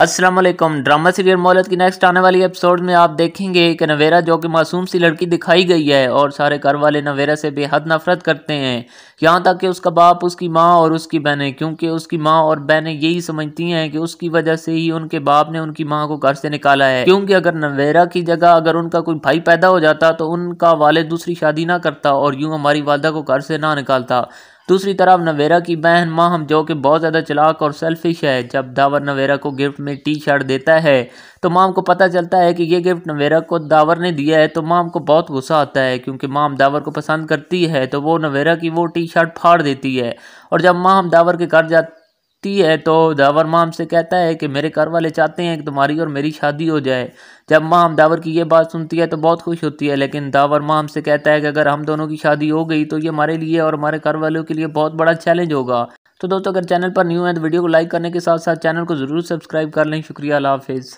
Aslam drama serial मोहलत की next आने वाली एपिसोड में आप देखेंगे कि नवेरा जो कि मासूम सी लड़की दिखाई गई है और सारे घर वाले नवेरा से बेहद नफरत करते हैं यहाँ तक कि उसका बाप उसकी माँ और उसकी बहनें क्योंकि उसकी माँ और बहनें यही समझती हैं कि उसकी वजह से ही उनके बाप ने उनकी माँ को घर से निकाला है क्योंकि अगर नवेरा की जगह अगर उनका कोई भाई पैदा हो जाता तो उनका वाले दूसरी शादी ना करता और यूँ हमारी वालदा को घर से ना निकालता दूसरी तरफ नवेरा की बहन माहम जो कि बहुत ज़्यादा चलाक और सेल्फिश है जब दावर नवेरा को गिफ्ट में टी शर्ट देता है तो माम को पता चलता है कि यह गिफ्ट नवेरा को दावर ने दिया है तो माम को बहुत गुस्सा आता है क्योंकि माम दावर को पसंद करती है तो वो नवेरा की वो टी शर्ट फाड़ देती है और जब माम दावर के घर जा पूछती है तो दावर माम से कहता है कि मेरे घर वाले चाहते हैं कि तुम्हारी और मेरी शादी हो जाए जब माम दावर की ये बात सुनती है तो बहुत खुश होती है लेकिन दावर माम से कहता है कि अगर हम दोनों की शादी हो गई तो ये हमारे लिए और हमारे घर वालों के लिए बहुत बड़ा चैलेंज होगा तो दोस्तों अगर चैनल पर न्यू है तो वीडियो को लाइक करने के साथ साथ चैनल को ज़रूर सब्सक्राइब कर लें शुक्रिया हाफिज़